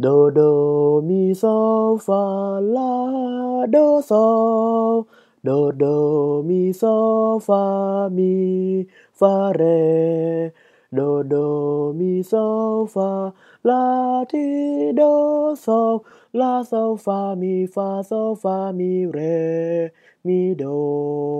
Do do mi so fa la do so do do mi so fa mi fa re do do mi so fa la ti do so la so fa mi fa so fa mi re mi do